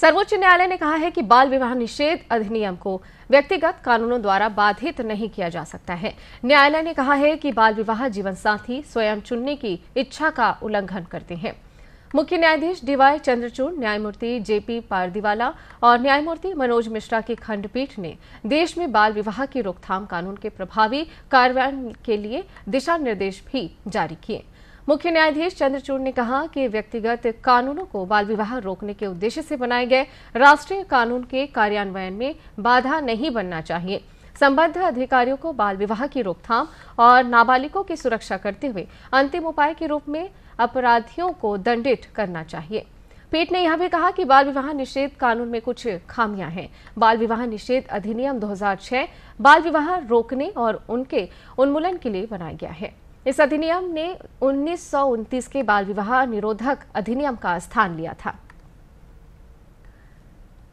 सर्वोच्च न्यायालय ने कहा है कि बाल विवाह निषेध अधिनियम को व्यक्तिगत कानूनों द्वारा बाधित नहीं किया जा सकता है न्यायालय ने कहा है कि बाल विवाह जीवन साथी स्वयं चुनने की इच्छा का उल्लंघन करते हैं मुख्य न्यायाधीश डीवाई चंद्रचूड़ न्यायमूर्ति जेपी पारदीवाला और न्यायमूर्ति मनोज मिश्रा की खंडपीठ ने देश में बाल विवाह की रोकथाम कानून के प्रभावी कार्यान्वयन के लिए दिशा निर्देश भी जारी किए मुख्य न्यायाधीश चंद्रचूड़ ने कहा कि व्यक्तिगत कानूनों को बाल विवाह रोकने के उद्देश्य से बनाए गए राष्ट्रीय कानून के कार्यान्वयन में बाधा नहीं बनना चाहिए संबद्ध अधिकारियों को बाल विवाह की रोकथाम और नाबालिगों की सुरक्षा करते हुए अंतिम उपाय के रूप में अपराधियों को दंडित करना चाहिए पीठ ने यह भी कहा कि बाल विवाह निषेध कानून में कुछ खामियां हैं बाल विवाह निषेध अधिनियम 2006 बाल विवाह रोकने और उनके उन्मूलन के लिए बनाया गया है इस अधिनियम ने उन्नीस के बाल विवाह निरोधक अधिनियम का स्थान लिया था